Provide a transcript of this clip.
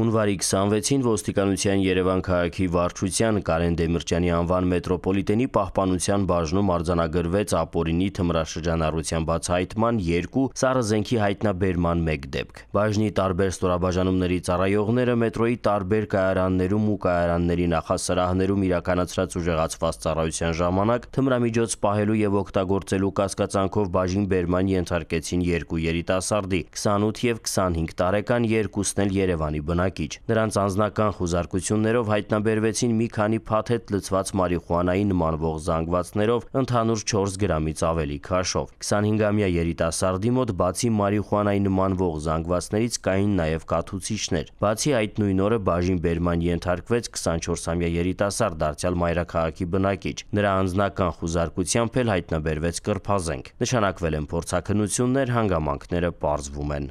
Հունվարի 26-ին ոստիկանության Երևան քաղաքի վարչության Կարեն Դեմիրճյանի անվան մետրոպոլիտենի պահպանության բաժնում արձանագրվեց ապօրինի թմրաշրջանառության բացահայտման 2 սառազենքի հայտնաբերման 1 դեպք։ Բաժնի տարբեր ստորաբաժանումների ծառայողները մետրոյի տարբեր կայարաններում ու կայարանների նախասրահներում իրականացրած ուժեղացված ծառայության ժամանակ թմրամիջոց պահելու եւ օգտագործելու կասկածանքով բաժին բերման ենթարկեցին երկու երիտասարդի՝ 28 եւ 25 տարեկան, երկուսն էլ Երևանի բնակ բնակիչ։ Նրանց անձնական խուզարկություններով հայտնաբերվեցին մի քանի փաթեթ լցված մարիխուանայի նմանվող զանգվածներով ընդհանուր 4 գրամից ավելի քաշով։ 25-ամյա երիտասարդի մոտ բացի մարիխուանայի նմանվող զանգվածներից կային նաև կաթուցիչներ։ Բացի այդ նույն օրը բաժին բերման ենթարկվեց 24-ամյա երիտասարդ դարձյալ մայրաքաղաքի բնակիչ։ Նրա անձնական խուզարկությամբ էլ հայտնաբերվեց կրփազենք։ Նշանակվել են փորձակնություններ, հանգամանքները պարզվում են։